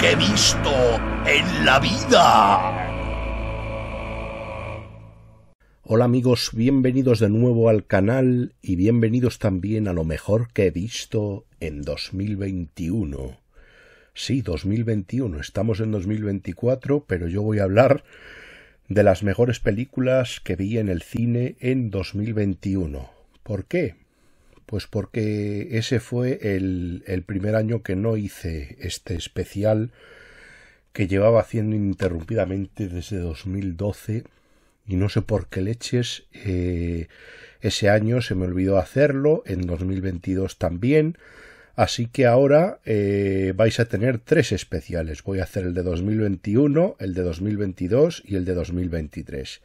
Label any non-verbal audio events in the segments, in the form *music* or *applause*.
que he visto en la vida. Hola amigos, bienvenidos de nuevo al canal y bienvenidos también a lo mejor que he visto en 2021. Sí, 2021, estamos en 2024, pero yo voy a hablar de las mejores películas que vi en el cine en 2021. ¿Por qué? Pues porque ese fue el, el primer año que no hice este especial que llevaba haciendo interrumpidamente desde 2012 y no sé por qué leches eh, ese año se me olvidó hacerlo, en 2022 también, así que ahora eh, vais a tener tres especiales, voy a hacer el de 2021, el de 2022 y el de 2023.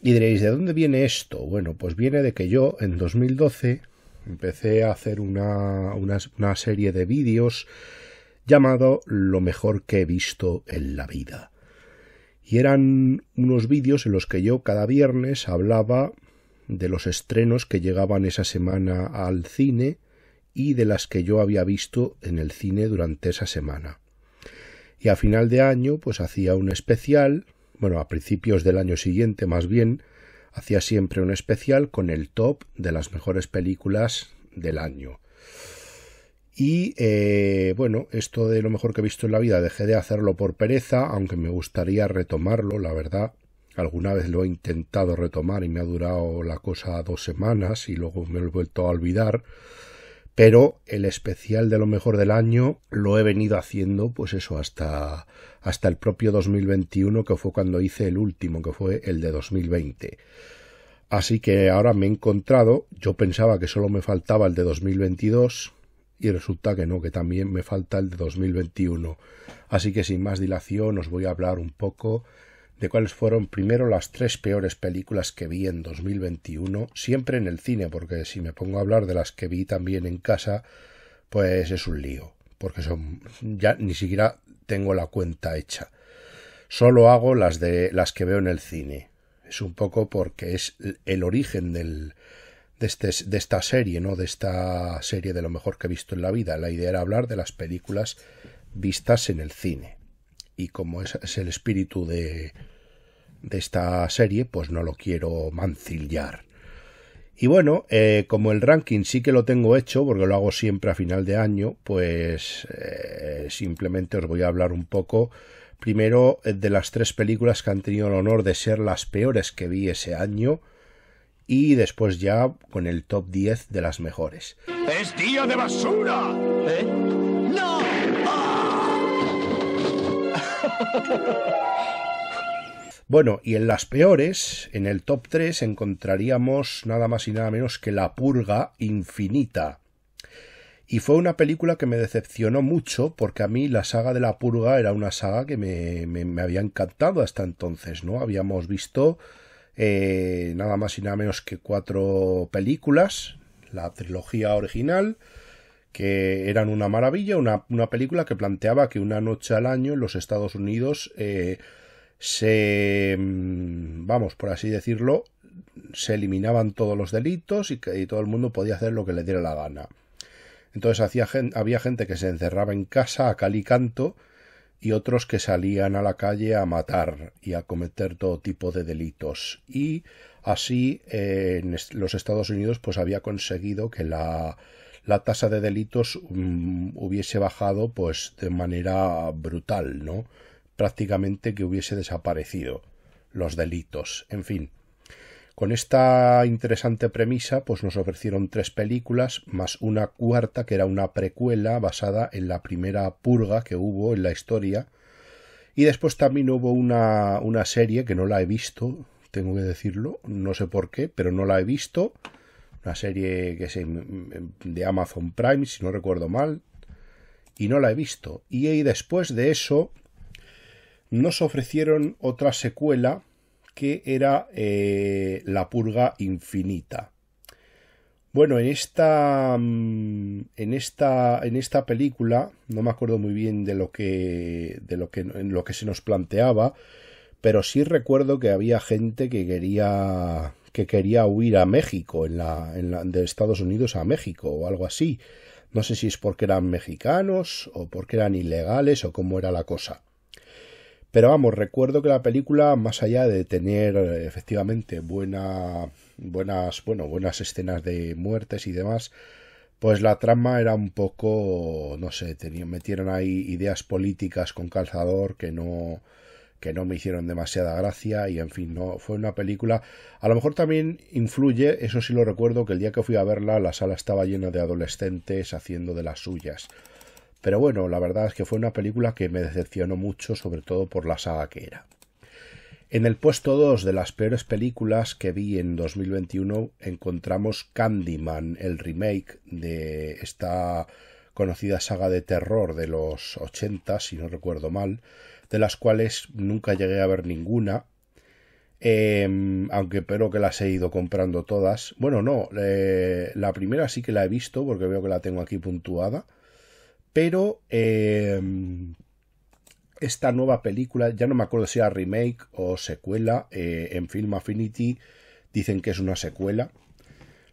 Y diréis, ¿de dónde viene esto? Bueno, pues viene de que yo en 2012 Empecé a hacer una, una, serie de vídeos llamado Lo mejor que he visto en la vida. Y eran unos vídeos en los que yo cada viernes hablaba de los estrenos que llegaban esa semana al cine y de las que yo había visto en el cine durante esa semana. Y a final de año pues hacía un especial, bueno, a principios del año siguiente más bien, hacía siempre un especial con el top de las mejores películas del año. Y eh, bueno, esto de lo mejor que he visto en la vida dejé de hacerlo por pereza, aunque me gustaría retomarlo, la verdad. Alguna vez lo he intentado retomar y me ha durado la cosa dos semanas y luego me lo he vuelto a olvidar. Pero el especial de lo mejor del año lo he venido haciendo, pues eso, hasta hasta el propio 2021, que fue cuando hice el último, que fue el de 2020. Así que ahora me he encontrado, yo pensaba que solo me faltaba el de 2022 y resulta que no, que también me falta el de 2021. Así que sin más dilación os voy a hablar un poco de cuáles fueron primero las tres peores películas que vi en 2021, siempre en el cine, porque si me pongo a hablar de las que vi también en casa, pues es un lío porque son ya ni siquiera tengo la cuenta hecha. Solo hago las de las que veo en el cine. Es un poco porque es el origen del, de, este, de esta serie, ¿no? De esta serie de lo mejor que he visto en la vida. La idea era hablar de las películas vistas en el cine. Y como es, es el espíritu de, de esta serie, pues no lo quiero mancillar. Y bueno, eh, como el ranking sí que lo tengo hecho, porque lo hago siempre a final de año, pues eh, simplemente os voy a hablar un poco primero eh, de las tres películas que han tenido el honor de ser las peores que vi ese año y después ya con el top 10 de las mejores. ¡Es día de basura! ¡No! ¡Ah! *laughs* Bueno, y en las peores, en el top 3, encontraríamos nada más y nada menos que La Purga Infinita. Y fue una película que me decepcionó mucho porque a mí la saga de La Purga era una saga que me, había encantado hasta entonces, ¿no? Habíamos visto eh, nada más y nada menos que cuatro películas, la trilogía original, que eran una maravilla, una, película que planteaba que una noche al año en los Estados Unidos... Eh, se, mm, vamos, por así decirlo, se eliminaban todos los delitos y, que, todo el mundo podía hacer lo que le diera la gana. Entonces hacía, había gente que se encerraba en casa a cal y canto y otros que salían a la calle a matar y a cometer todo tipo de delitos. Y así en los Estados Unidos pues había conseguido que la, la tasa de delitos mm, hubiese bajado pues de manera brutal, ¿no? prácticamente que hubiese desaparecido los delitos, en fin. Con esta interesante premisa, pues nos ofrecieron tres películas, más una cuarta que era una precuela basada en la primera purga que hubo en la historia. Y después también hubo una, una serie que no la he visto, tengo que decirlo, no sé por qué, pero no la he visto. Una serie que es de Amazon Prime, si no recuerdo mal, y no la he visto. y después de eso, nos ofrecieron otra secuela que era eh, La Purga Infinita. Bueno, en esta, mm, en esta, en esta película, no me acuerdo muy bien de lo que, de lo que, en lo que se nos planteaba, pero sí recuerdo que había gente que quería, que quería huir a México, en la, en la, de Estados Unidos a México o algo así. No sé si es porque eran mexicanos o porque eran ilegales o cómo era la cosa. Pero vamos, recuerdo que la película, más allá de tener eh, efectivamente buena, buenas, bueno, buenas escenas de muertes y demás, pues la trama era un poco, no sé, metieron ahí ideas políticas con calzador que no, que no me hicieron demasiada gracia y en fin, no fue una película. A lo mejor también influye, eso sí lo recuerdo, que el día que fui a verla la sala estaba llena de adolescentes haciendo de las suyas. Pero bueno, la verdad es que fue una película que me decepcionó mucho, sobre todo por la saga que era. En el puesto 2 de las peores películas que vi en 2021 encontramos Candyman, el remake de esta conocida saga de terror de los 80, si no recuerdo mal, de las cuales nunca llegué a ver ninguna, em, aunque espero que las he ido comprando todas. Bueno, no, eh, la primera sí que la he visto porque veo que la tengo aquí puntuada. Pero em, esta nueva película, ya no me acuerdo si era remake o secuela, eh, en Film Affinity dicen que es una secuela.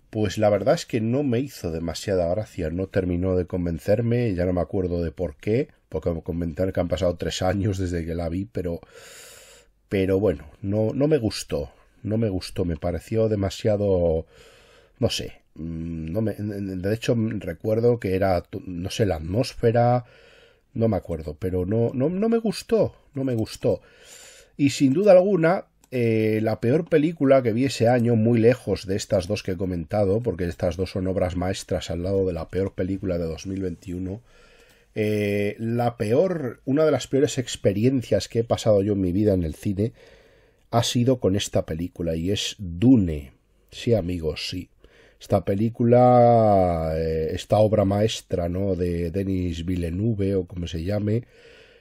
Pues la verdad es que no me hizo demasiada gracia, no terminó de convencerme, ya no me acuerdo de por qué, porque me comentaron que han pasado tres años desde que la vi, pero, pero bueno, no, no me gustó, no me gustó, me pareció demasiado, no sé, Mm, de hecho, mm, recuerdo que era, no sé, la atmósfera, no me acuerdo, pero no, no, me gustó, no me gustó. Y sin duda alguna, eh, la peor película que vi ese año, muy lejos de estas dos que he comentado, porque estas dos son obras maestras al lado de la peor película de 2021, eh, la peor, una de las peores experiencias que he pasado yo en mi vida en el cine, ha sido con esta película, y es Dune. Sí, amigos, sí esta película, eh, esta obra maestra ¿no? de Denis Villeneuve o como se llame,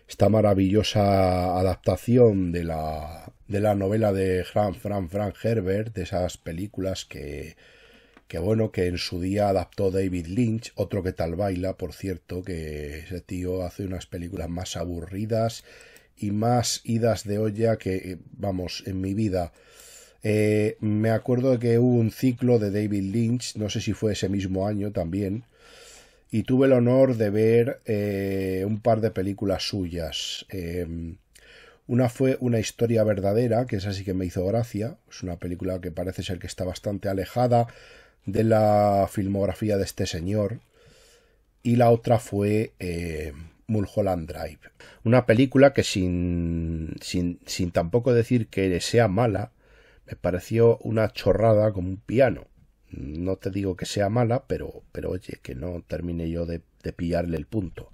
esta maravillosa adaptación de la, de la novela de Frank, Frank, Frank Herbert, de esas películas que, que bueno, que en su día adaptó David Lynch, otro que tal baila, por cierto, que ese tío hace unas películas más aburridas y más idas de olla que, eh, vamos, en mi vida eh, me acuerdo que hubo un ciclo de David Lynch, no sé si fue ese mismo año también, y tuve el honor de ver eh, un par de películas suyas. Em, una fue Una historia verdadera, que es así que me hizo gracia, es una película que parece ser que está bastante alejada de la filmografía de este señor. Y la otra fue eh, Mulholland Drive. Una película que sin, sin, sin tampoco decir que sea mala, me pareció una chorrada como un piano. No te digo que sea mala, pero, pero oye, que no termine yo de, pillarle el punto.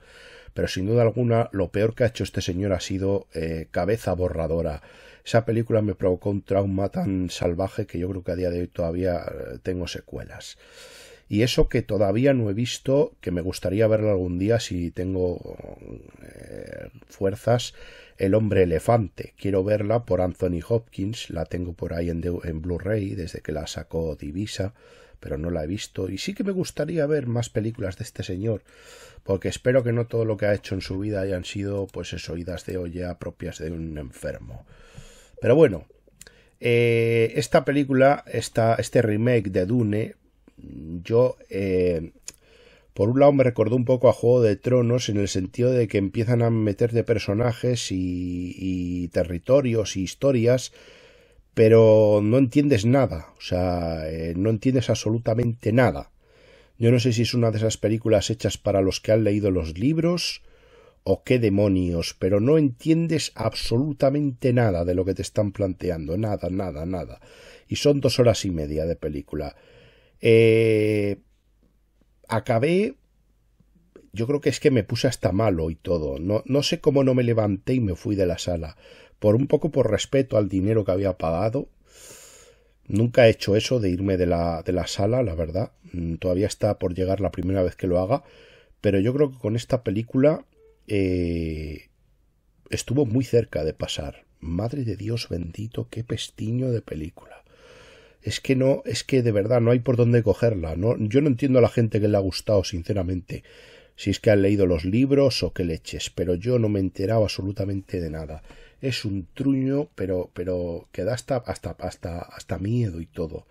Pero sin duda alguna, lo peor que ha hecho este señor ha sido eh, cabeza borradora. Esa película me provocó un trauma tan salvaje que yo creo que a día de hoy todavía eh, tengo secuelas. Y eso que todavía no he visto, que me gustaría verla algún día si tengo eh, fuerzas, El hombre elefante. Quiero verla por Anthony Hopkins, la tengo por ahí en, Blu-ray desde que la sacó Divisa, pero no la he visto. Y sí que me gustaría ver más películas de este señor, porque espero que no todo lo que ha hecho en su vida hayan sido pues eso, de olla propias de un enfermo. Pero bueno, eh, esta película, está este remake de Dune, yo, eh, por un lado, me recordó un poco a Juego de Tronos en el sentido de que empiezan a meterte personajes y, territorios y historias, pero no entiendes nada, o sea, eh, no entiendes absolutamente nada. Yo no sé si es una de esas películas hechas para los que han leído los libros o qué demonios, pero no entiendes absolutamente nada de lo que te están planteando, nada, nada, nada. Y son dos horas y media de película. Eh, acabé, yo creo que es que me puse hasta malo y todo. No, sé cómo no me levanté y me fui de la sala. Por un poco por respeto al dinero que había pagado. Nunca he hecho eso de irme de la, sala, la verdad. Mm, todavía está por llegar la primera vez que lo haga. Pero yo creo que con esta película eh, estuvo muy cerca de pasar. Madre de Dios bendito, qué pestiño de película es que no, es que de verdad no hay por dónde cogerla. No, yo no entiendo a la gente que le ha gustado, sinceramente, si es que han leído los libros o qué leches, pero yo no me he enterado absolutamente de nada. Es un truño, pero, pero que da hasta, hasta, hasta, miedo y todo.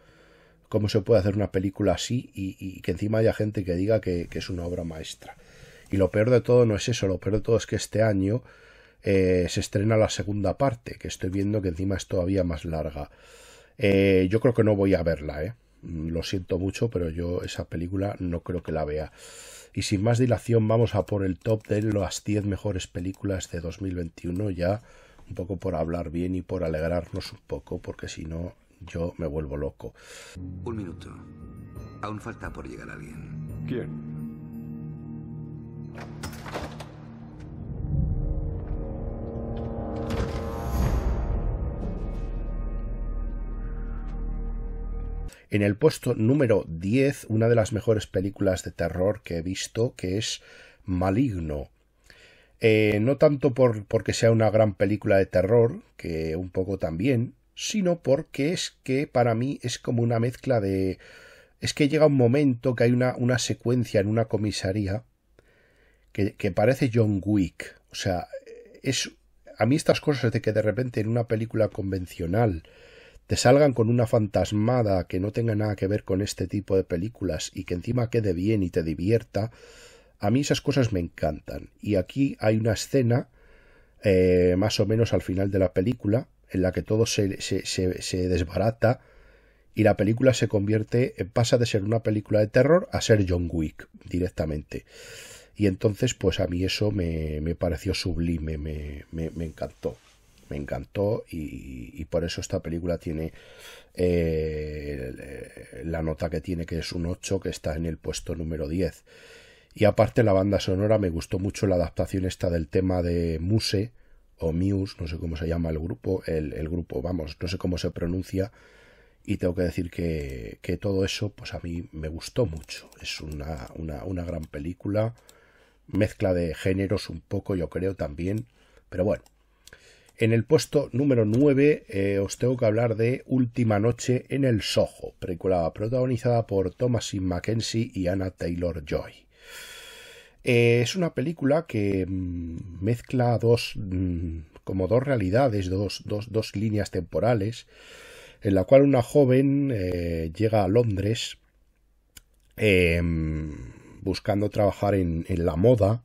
¿Cómo se puede hacer una película así y, y que encima haya gente que diga que, que es una obra maestra? Y lo peor de todo no es eso, lo peor de todo es que este año eh, se estrena la segunda parte, que estoy viendo que encima es todavía más larga. Eh, yo creo que no voy a verla, ¿eh? Mm, lo siento mucho, pero yo esa película no creo que la vea. Y sin más dilación, vamos a por el top de las 10 mejores películas de 2021, ya un poco por hablar bien y por alegrarnos un poco, porque si no, yo me vuelvo loco. Un minuto. Aún falta por llegar alguien. ¿Quién? En el puesto número 10, una de las mejores películas de terror que he visto, que es Maligno. Eh, no tanto por, porque sea una gran película de terror, que un poco también, sino porque es que para mí es como una mezcla de... Es que llega un momento que hay una, una secuencia en una comisaría que, que parece John Wick. O sea, es... A mí estas cosas de que de repente en una película convencional te salgan con una fantasmada que no tenga nada que ver con este tipo de películas y que encima quede bien y te divierta, a mí esas cosas me encantan. Y aquí hay una escena, eh, más o menos al final de la película, en la que todo se, desbarata y la película se convierte, pasa de ser una película de terror a ser John Wick directamente. Y entonces, pues a mí eso me, pareció sublime, me, me encantó me encantó y, por eso esta película tiene eh, la nota que tiene que es un 8 que está en el puesto número 10 y aparte la banda sonora me gustó mucho la adaptación esta del tema de Muse o Muse, no sé cómo se llama el grupo, el, grupo, vamos, no sé cómo se pronuncia y tengo que decir que, todo eso pues a mí me gustó mucho, es una, una, una gran película, mezcla de géneros un poco yo creo también, pero bueno, en el puesto número 9 eh, os tengo que hablar de Última Noche en el Soho, película protagonizada por Thomasin Mackenzie y Anna Taylor-Joy. Eh, es una película que mm, mezcla dos, mm, como dos realidades, dos, dos, líneas temporales, en la cual una joven eh, llega a Londres mm, buscando trabajar en la moda,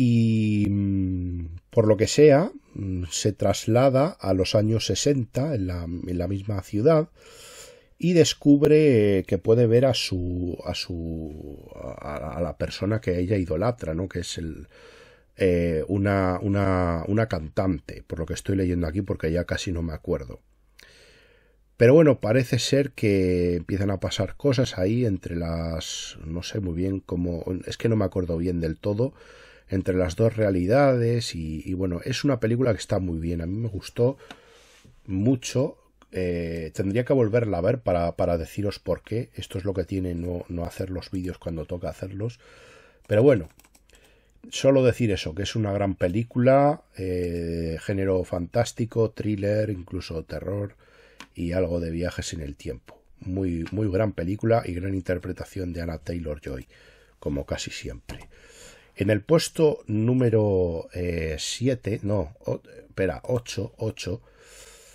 y mm, por lo que sea mm, se traslada a los años 60 en la, en la misma ciudad y descubre que puede ver a su a su a, la persona que ella idolatra no que es el eh, una, una, una cantante por lo que estoy leyendo aquí porque ya casi no me acuerdo pero bueno parece ser que empiezan a pasar cosas ahí entre las no sé muy bien cómo es que no me acuerdo bien del todo entre las dos realidades y, bueno, es una película que está muy bien, a mí me gustó mucho, eh, tendría que volverla a ver para, para, deciros por qué, esto es lo que tiene no, hacer los vídeos cuando toca hacerlos, pero bueno, solo decir eso, que es una gran película, eh, género fantástico, thriller, incluso terror y algo de viajes en el tiempo. Muy, muy gran película y gran interpretación de Anna Taylor Joy, como casi siempre. En el puesto número 7, eh, no, espera, 8, 8,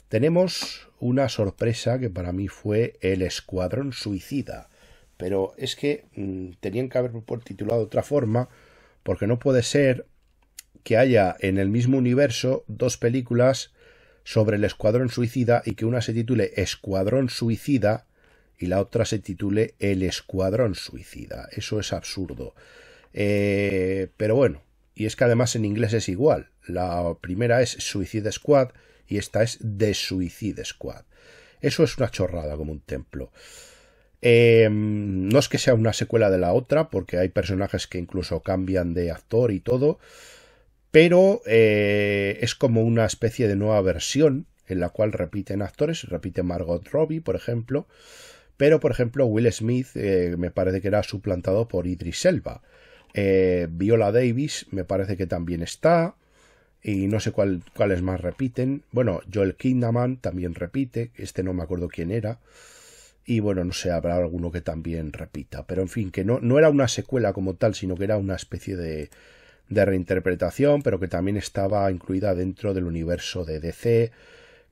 tenemos una sorpresa que para mí fue El Escuadrón Suicida. Pero es que mm, tenían que haberlo titulado de otra forma, porque no puede ser que haya en el mismo universo dos películas sobre el Escuadrón Suicida y que una se titule Escuadrón Suicida y la otra se titule El Escuadrón Suicida. Eso es absurdo. Eh, pero bueno, y es que además en inglés es igual. La primera es Suicide Squad y esta es The Suicide Squad. Eso es una chorrada como un templo. Em, no es que sea una secuela de la otra, porque hay personajes que incluso cambian de actor y todo, pero eh, es como una especie de nueva versión en la cual repiten actores, repite Margot Robbie, por ejemplo, pero por ejemplo Will Smith eh, me parece que era suplantado por Idris Elba, eh, Viola Davis me parece que también está. Y no sé cuáles más repiten. Bueno, Joel Kinnaman también repite. Este no me acuerdo quién era. Y bueno, no sé, habrá alguno que también repita. Pero en fin, que no, no era una secuela como tal, sino que era una especie de, de reinterpretación, pero que también estaba incluida dentro del universo de DC,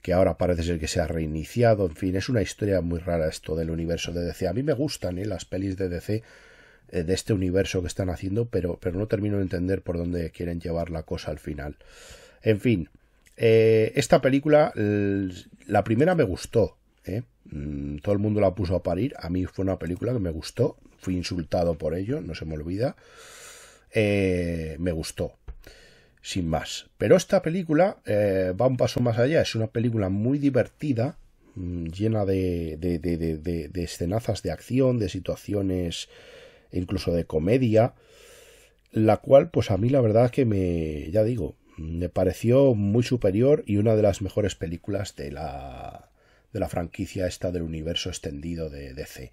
que ahora parece ser que se ha reiniciado. En fin, es una historia muy rara esto del universo de DC. A mí me gustan ¿eh? las pelis de DC eh, de este universo que están haciendo, pero, pero no termino de entender por dónde quieren llevar la cosa al final. En fin, eh, esta película, la primera me gustó. ¿eh? Mm, todo el mundo la puso a parir. A mí fue una película que me gustó. Fui insultado por ello, no se me olvida. Eh, me gustó. Sin más. Pero esta película va un paso más allá. Es una película muy divertida mm, llena de, de, de, de, escenazas de acción, de situaciones incluso de comedia, la cual pues a mí la verdad que me, ya digo, me pareció muy superior y una de las mejores películas de la, de la franquicia esta del universo extendido de DC.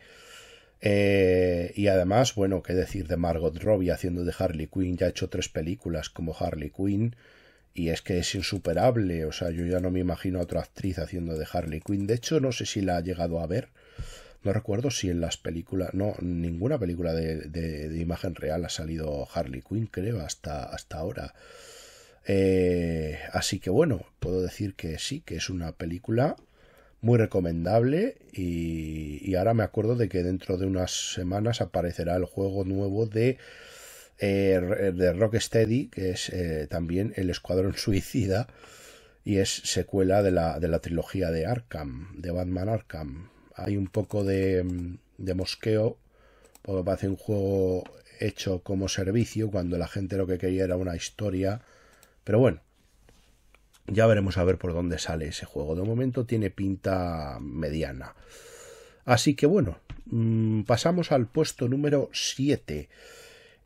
Eh, y además, bueno, qué decir de Margot Robbie haciendo de Harley Quinn, ya ha hecho tres películas como Harley Quinn y es que es insuperable, o sea, yo ya no me imagino a otra actriz haciendo de Harley Quinn, de hecho no sé si la ha llegado a ver, recuerdo si en las películas, no, ninguna película de, imagen real ha salido Harley Quinn, creo, hasta, hasta ahora. Eh, así que bueno, puedo decir que sí, que es una película muy recomendable y, ahora me acuerdo de que dentro de unas semanas aparecerá el juego nuevo de, eh, eh de Rocksteady, que es eh, también el Escuadrón Suicida y es secuela de la, de la trilogía de Arkham, de Batman Arkham hay un poco de, mm, mosqueo, porque parece un juego hecho como servicio, cuando la gente lo que quería era una historia. Pero bueno, ya veremos a ver por dónde sale ese juego. De momento tiene pinta mediana. Así que bueno, mm, pasamos al puesto número 7.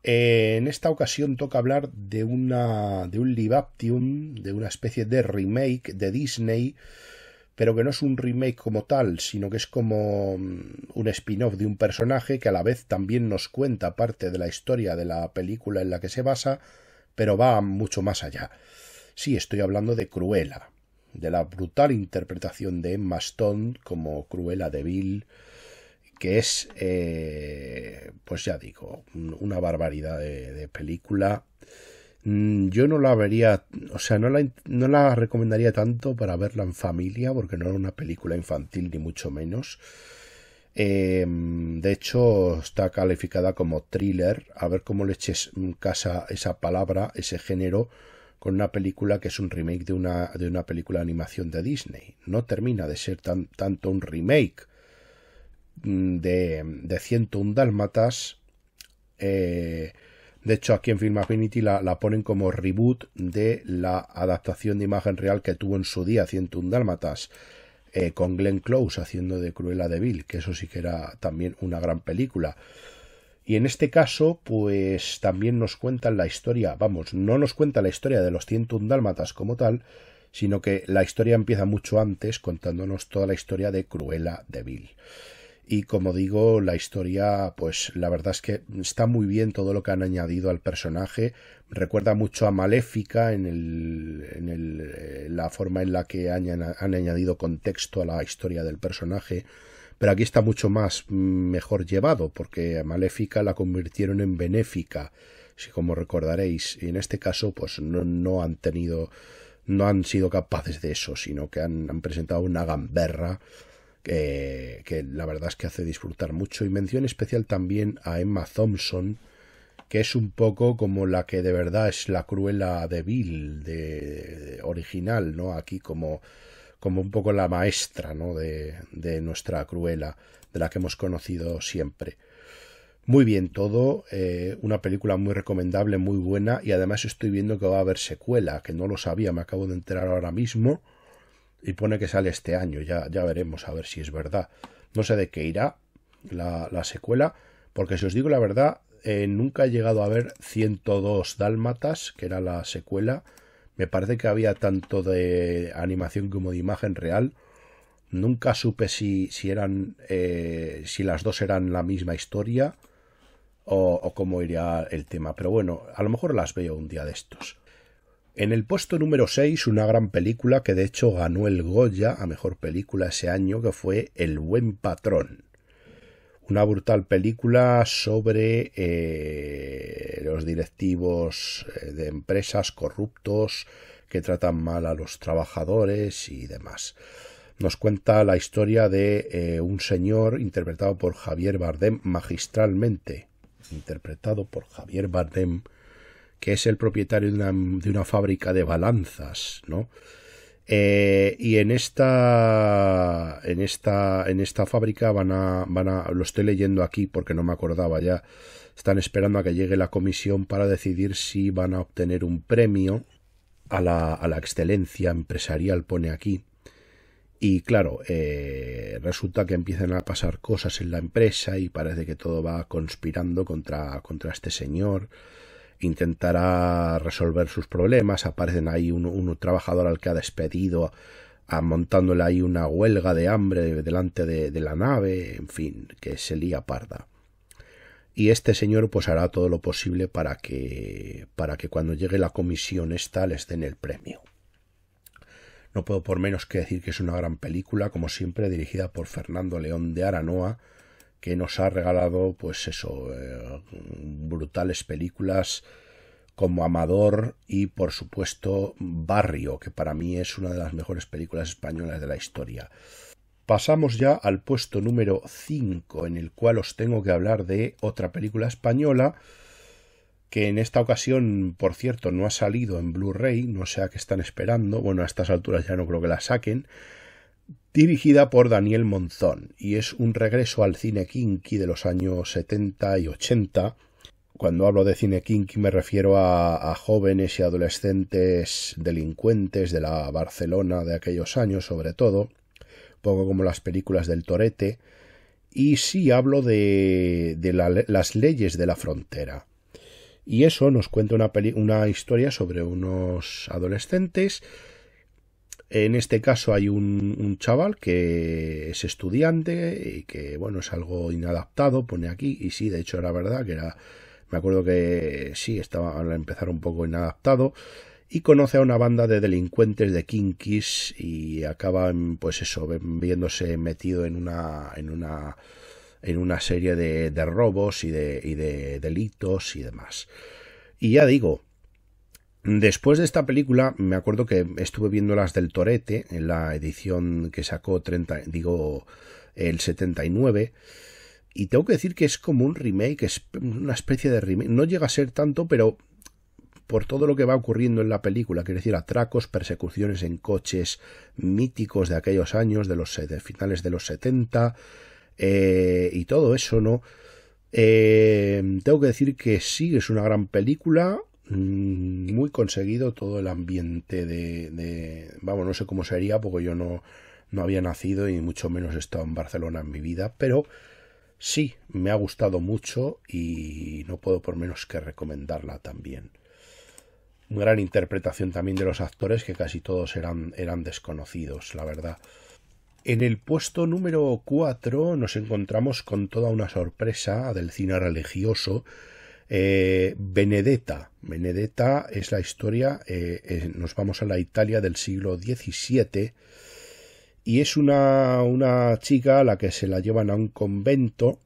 Eh, en esta ocasión toca hablar de, una, de un Libaptium, de una especie de remake de Disney pero que no es un remake como tal, sino que es como mm, un spin-off de un personaje que a la vez también nos cuenta parte de la historia de la película en la que se basa, pero va mucho más allá. Sí, estoy hablando de Cruella, de la brutal interpretación de Emma Stone como Cruella de Bill, que es, eh, pues ya digo, una barbaridad de película. Mm, yo no la vería, o sea, no la, no la recomendaría tanto para verla en familia, porque no era una película infantil ni mucho menos. Eh, de hecho, está calificada como thriller. A ver cómo le eches en casa esa palabra, ese género, con una película que es un remake de una, de una película de animación de Disney. No termina de ser tan, tanto un remake mm, de, de 101 Dálmatas. De hecho, aquí en Film la, ponen como reboot de la adaptación de imagen real que tuvo en su día 101 Dálmatas, eh, con Glenn Close haciendo de Cruella de Vil, que eso sí que era también una gran película. Y en este caso, pues también nos cuentan la historia, vamos, no nos cuenta la historia de los 101 Dálmatas como tal, sino que la historia empieza mucho antes contándonos toda la historia de Cruella de Vil y como digo la historia pues la verdad es que está muy bien todo lo que han añadido al personaje recuerda mucho a Maléfica en, el, en el, eh, la forma en la que han, añadido contexto a la historia del personaje pero aquí está mucho más mm, mejor llevado porque a Maléfica la convirtieron en benéfica si como recordaréis en este caso pues no, no han tenido no han sido capaces de eso sino que han, han presentado una gamberra eh, que la verdad es que hace disfrutar mucho. Y mención especial también a Emma Thompson, que es un poco como la que de verdad es la cruela de Bill, de, original, ¿no? Aquí como, como un poco la maestra, ¿no? De, de nuestra cruela, de la que hemos conocido siempre. Muy bien todo, eh, una película muy recomendable, muy buena y además estoy viendo que va a haber secuela, que no lo sabía, me acabo de enterar ahora mismo y pone que sale este año, ya, ya veremos a ver si es verdad. No sé de qué irá la, secuela, porque si os digo la verdad, eh, nunca he llegado a ver 102 Dálmatas, que era la secuela. Me parece que había tanto de animación como de imagen real. Nunca supe si, si eran eh, si las dos eran la misma historia o, o cómo iría el tema. Pero bueno, a lo mejor las veo un día de estos. En el puesto número 6, una gran película que de hecho ganó el Goya a mejor película ese año, que fue El Buen Patrón. Una brutal película sobre eh, los directivos eh, de empresas corruptos que tratan mal a los trabajadores y demás. Nos cuenta la historia de eh, un señor interpretado por Javier Bardem magistralmente. Interpretado por Javier Bardem que es el propietario de una, de una fábrica de balanzas, ¿no? Eh, y en esta, en esta, en esta fábrica van a, van a, lo estoy leyendo aquí porque no me acordaba ya. Están esperando a que llegue la comisión para decidir si van a obtener un premio a la, a la excelencia empresarial, pone aquí. Y claro, eh, resulta que empiezan a pasar cosas en la empresa y parece que todo va conspirando contra, contra este señor intentará resolver sus problemas. Aparecen ahí un, trabajador al que ha despedido, amontándole montándole ahí una huelga de hambre delante de, la nave, en fin, que se lía parda. Y este señor pues hará todo lo posible para que, para que cuando llegue la comisión esta les den el premio. No puedo por menos que decir que es una gran película, como siempre, dirigida por Fernando León de Aranoa, que nos ha regalado, pues eso, eh, brutales películas como Amador y, por supuesto, Barrio, que para mí es una de las mejores películas españolas de la historia. Pasamos ya al puesto número 5, en el cual os tengo que hablar de otra película española, que en esta ocasión, por cierto, no ha salido en Blu-ray, no sé a qué están esperando, bueno, a estas alturas ya no creo que la saquen, dirigida por Daniel Monzón, y es un regreso al cine kinky de los años 70 y 80. Cuando hablo de cine kinky me refiero a, jóvenes y adolescentes delincuentes de la Barcelona de aquellos años, sobre todo, poco como las películas del Torete, y sí hablo de, de las leyes de la frontera. Y eso nos cuenta una, una historia sobre unos adolescentes en este caso hay un, chaval que es estudiante y que, bueno, es algo inadaptado, pone aquí, y sí, de hecho era verdad que era, me acuerdo que sí, estaba al empezar un poco inadaptado, y conoce a una banda de delincuentes de kinkis y acaban, pues eso, viéndose metido en una, en una, en una serie de, de robos y de, y de delitos y demás. Y ya digo, Después de esta película, me acuerdo que estuve viendo las del Torete, en la edición que sacó 30, digo, el 79, y tengo que decir que es como un remake, es una especie de remake. No llega a ser tanto, pero por todo lo que va ocurriendo en la película, quiero decir, atracos, persecuciones en coches míticos de aquellos años, de los eh, finales de los 70, eh, y todo eso, ¿no? Eh, tengo que decir que sí, es una gran película, Mm, muy conseguido todo el ambiente de, vamos no sé cómo sería porque yo no no había nacido y mucho menos he estado en Barcelona en mi vida pero sí me ha gustado mucho y no puedo por menos que recomendarla también gran interpretación también de los actores que casi todos eran eran desconocidos la verdad en el puesto número 4 nos encontramos con toda una sorpresa del cine religioso eh, Benedetta. Benedetta es la historia, eh, eh, nos vamos a la Italia del siglo XVII y es una, una, chica a la que se la llevan a un convento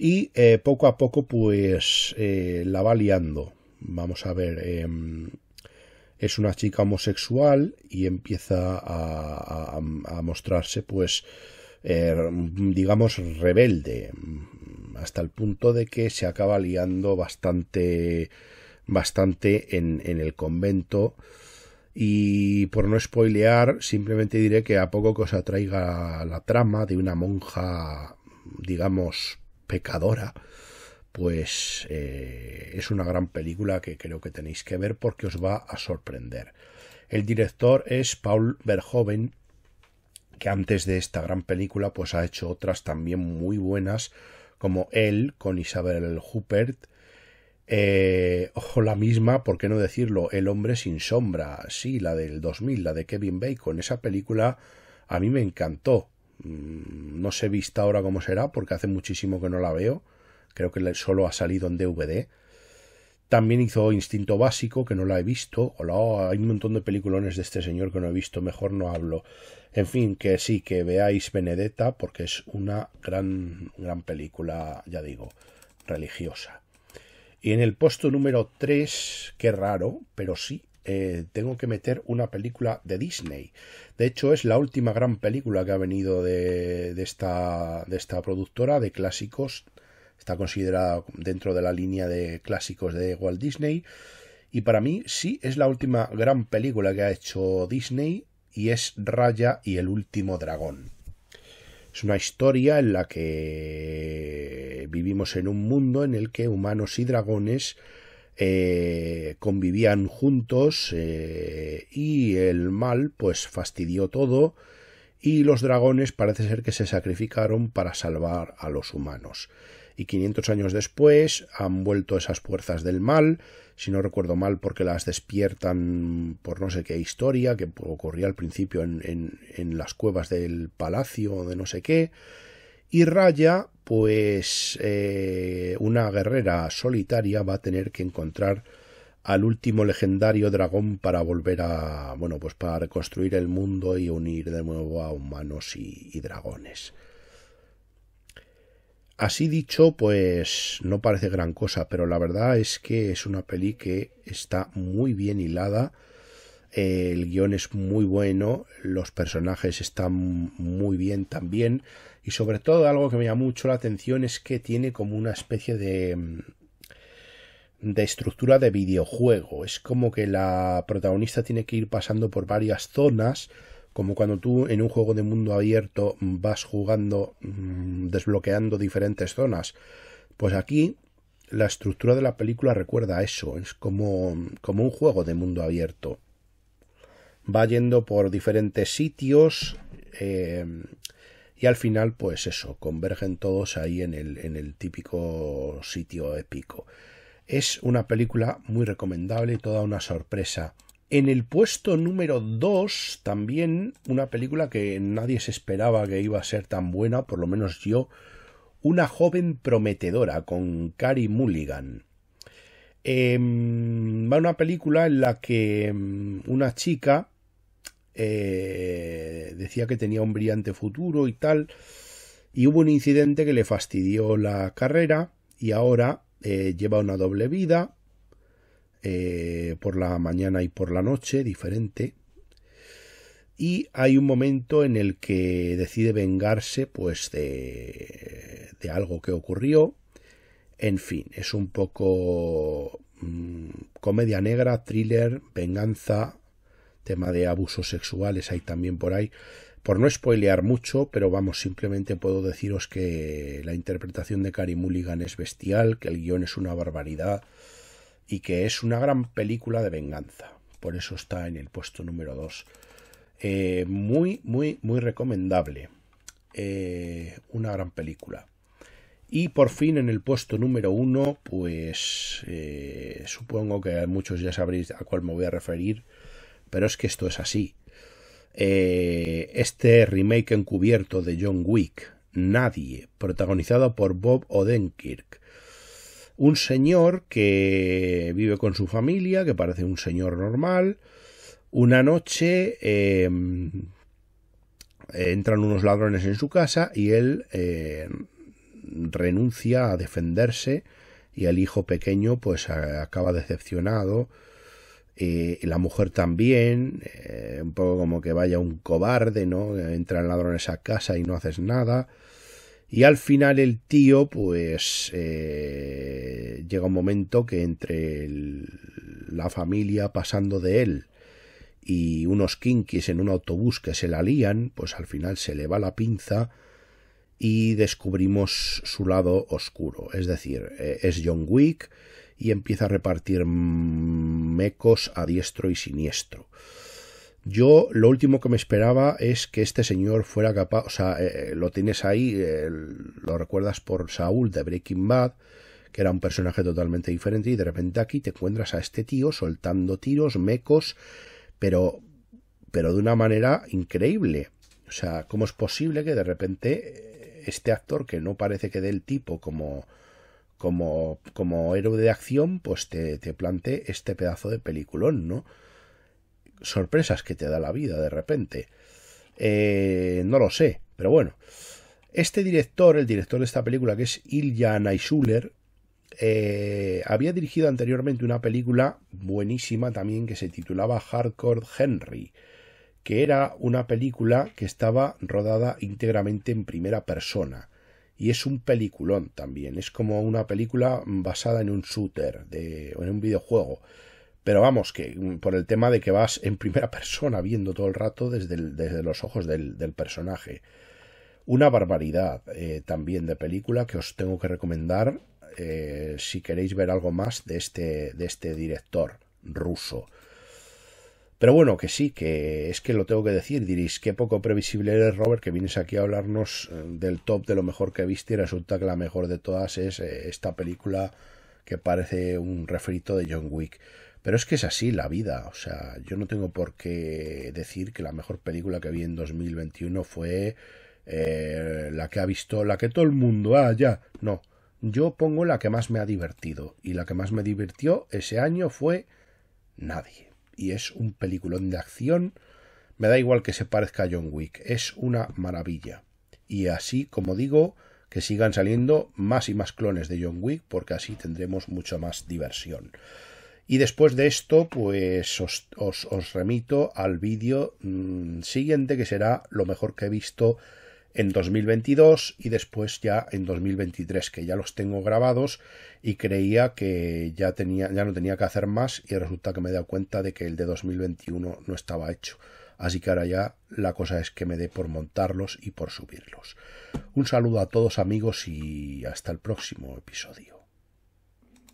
y poco a poco pues la va liando. Vamos a ver, em, es una chica homosexual y empieza a mostrarse pues eh, digamos, rebelde, hasta el punto de que se acaba liando bastante, bastante en, el convento. Y por no spoilear, simplemente diré que a poco que os atraiga la trama de una monja, digamos, pecadora, pues eh, es una gran película que creo que tenéis que ver porque os va a sorprender. El director es Paul Verhoeven que antes de esta gran película pues ha hecho otras también muy buenas como él con Isabel Huppert eh, o la misma, por qué no decirlo, El hombre sin sombra, sí, la del 2000, la de Kevin Bacon, esa película a mí me encantó. Mm, no sé vista ahora cómo será porque hace muchísimo que no la veo, creo que solo ha salido en DVD, también hizo Instinto Básico, que no la he visto. Hola, hay un montón de peliculones de este señor que no he visto, mejor no hablo. En fin, que sí, que veáis Benedetta, porque es una gran, gran película, ya digo, religiosa. Y en el puesto número 3, qué raro, pero sí, eh, tengo que meter una película de Disney. De hecho, es la última gran película que ha venido de, esta, de esta productora de clásicos Está considerada dentro de la línea de clásicos de Walt Disney. Y para mí sí es la última gran película que ha hecho Disney y es Raya y el último dragón. Es una historia en la que vivimos en un mundo en el que humanos y dragones eh, convivían juntos eh, y el mal pues fastidió todo y los dragones parece ser que se sacrificaron para salvar a los humanos y 500 años después han vuelto esas fuerzas del mal, si no recuerdo mal, porque las despiertan por no sé qué historia que ocurría al principio en, las cuevas del palacio de no sé qué. Y Raya, pues eh, una guerrera solitaria va a tener que encontrar al último legendario dragón para volver a, bueno, pues para reconstruir el mundo y unir de nuevo a humanos y dragones. Así dicho, pues no parece gran cosa, pero la verdad es que es una peli que está muy bien hilada. Eh, el guión es muy bueno, los personajes están muy bien también. Y sobre todo algo que me llama mucho la atención es que tiene como una especie de, mm, de estructura de videojuego. Es como que la protagonista tiene que ir pasando por varias zonas como cuando tú en un juego de mundo abierto vas jugando, mm, desbloqueando diferentes zonas. Pues aquí la estructura de la película recuerda a eso, es como, como un juego de mundo abierto. Va yendo por diferentes sitios em, y al final, pues eso, convergen todos ahí en el, en el típico sitio épico. Es una película muy recomendable y toda una sorpresa. En el puesto número 2, también una película que nadie se esperaba que iba a ser tan buena, por lo menos yo, Una joven prometedora con Carrie Mulligan. Em, va una película en la que em, una chica eh, decía que tenía un brillante futuro y tal, y hubo un incidente que le fastidió la carrera y ahora eh, lleva una doble vida eh, por la mañana y por la noche, diferente. Y hay un momento en el que decide vengarse, pues, de, de algo que ocurrió. En fin, es un poco mm, comedia negra, thriller, venganza, tema de abusos sexuales hay también por ahí. Por no spoilear mucho, pero vamos, simplemente puedo deciros que la interpretación de Cary Mulligan es bestial, que el guión es una barbaridad, y que es una gran película de venganza. Por eso está en el puesto número 2. Eh, muy, muy, muy recomendable. Eh, una gran película. Y por fin en el puesto número 1, pues eh, supongo que muchos ya sabréis a cuál me voy a referir, pero es que esto es así. este remake encubierto de John Wick, Nadie, protagonizado por Bob Odenkirk, un señor que vive con su familia, que parece un señor normal. Una noche em, entran unos ladrones en su casa y él em, renuncia a defenderse y el hijo pequeño pues acaba decepcionado. Eh, la mujer también, eh, un poco como que vaya un cobarde, ¿no? Entran ladrones a casa y no haces nada. Y al final el tío, pues, eh, llega un momento que entre la familia pasando de él y unos kinkis en un autobús que se la lían, pues al final se le va la pinza y descubrimos su lado oscuro. Es decir, eh, es John Wick y empieza a repartir mecos a diestro y siniestro. Yo lo último que me esperaba es que este señor fuera capaz, o sea, eh, eh, lo tienes ahí, lo recuerdas por Saúl de Breaking Bad, que era un personaje totalmente diferente, y de repente aquí te encuentras a este tío soltando tiros, mecos, pero, pero de una manera increíble. O sea, ¿cómo es posible que de repente eh, este actor, que no parece que dé el tipo como, como, como héroe de acción, pues te, te plante este pedazo de peliculón, ¿no? sorpresas que te da la vida de repente. Eh, no lo sé, pero bueno. Este director, el director de esta película, que es Ilja Naishuler, eh, había dirigido anteriormente una película buenísima también que se titulaba Hardcore Henry, que era una película que estaba rodada íntegramente en primera persona. Y es un peliculón también, es como una película basada en un shooter, de, en un videojuego. Pero vamos, que mm, por el tema de que vas en primera *laughs* persona viendo todo el rato desde, desde los ojos del, personaje. Una barbaridad eh, también de película que os tengo que recomendar eh, si queréis ver algo más de este, de este director ruso. Pero bueno, que sí, que es que lo tengo que decir. Diréis, qué poco previsible eres, Robert, que vienes aquí a hablarnos eh, del top de lo mejor que viste y resulta que la mejor de todas es esta película que parece un refrito de John Wick. Pero es que es así la vida, o sea, yo no tengo por qué decir que la mejor película que vi en 2021 fue eh, la que ha visto, la que todo el mundo, ha, ah, ya, no, yo pongo la que más me ha divertido, y la que más me divirtió ese año fue Nadie, y es un peliculón de acción, me da igual que se parezca a John Wick, es una maravilla. Y así, como digo, que sigan saliendo más y más clones de John Wick, porque así tendremos mucha más diversión. Y después de esto, pues os, remito al vídeo mm, siguiente, que será lo mejor que he visto en 2022 y después ya en 2023, que ya los tengo grabados y creía que ya, tenía, ya no tenía que hacer más y resulta que me he dado cuenta de que el de 2021 no estaba hecho. Así que ahora ya la cosa es que me dé por montarlos y por subirlos. Un saludo a todos amigos y hasta el próximo episodio.